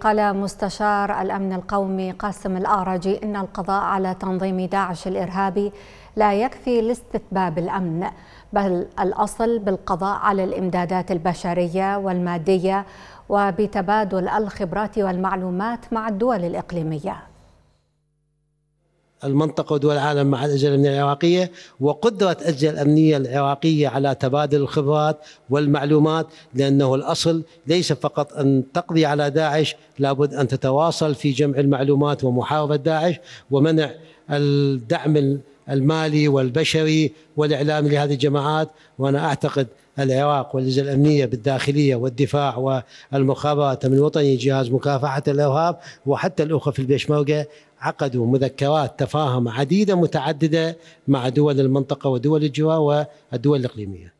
قال مستشار الأمن القومي قاسم الآرجي إن القضاء على تنظيم داعش الإرهابي لا يكفي لاستتباب الأمن بل الأصل بالقضاء على الإمدادات البشرية والمادية وبتبادل الخبرات والمعلومات مع الدول الإقليمية المنطقة ودول العالم مع الأجهزة الأمنية العراقية وقدرة الأجهزة الأمنية العراقية على تبادل الخبرات والمعلومات لأنه الأصل ليس فقط أن تقضي على داعش لابد أن تتواصل في جمع المعلومات ومحاربة داعش ومنع الدعم المالي والبشري والإعلامي لهذه الجماعات وأنا أعتقد العراق والأجهزة الأمنية بالداخلية والدفاع والمخابرات من وطني جهاز مكافحة الإرهاب وحتى الأخوة في البيشمركة عقدوا مذكرات تفاهم عديده متعدده مع دول المنطقه ودول الجوار والدول الاقليميه